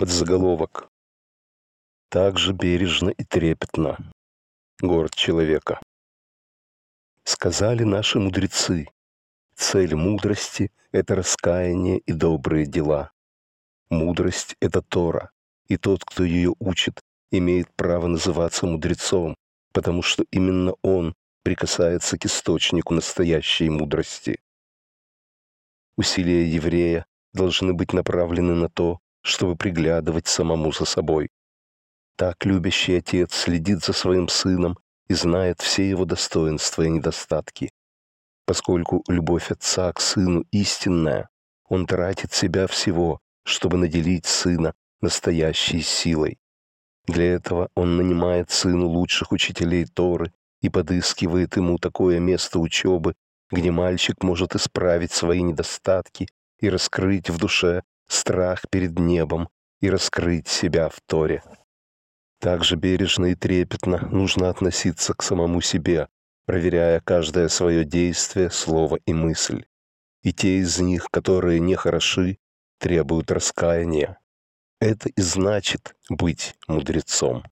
подзаголовок. Так же бережно и трепетно. Город человека. Сказали наши мудрецы, цель мудрости — это раскаяние и добрые дела. Мудрость — это Тора, и тот, кто ее учит, имеет право называться мудрецом, потому что именно он прикасается к источнику настоящей мудрости. Усилия еврея должны быть направлены на то, чтобы приглядывать самому за собой. Так любящий отец следит за своим сыном и знает все его достоинства и недостатки. Поскольку любовь отца к сыну истинная, он тратит себя всего, чтобы наделить сына настоящей силой. Для этого он нанимает сыну лучших учителей Торы и подыскивает ему такое место учебы, где мальчик может исправить свои недостатки и раскрыть в душе страх перед небом и раскрыть себя в Торе. Также бережно и трепетно нужно относиться к самому себе, проверяя каждое свое действие, слово и мысль. И те из них, которые не хороши, требуют раскаяния. Это и значит быть мудрецом.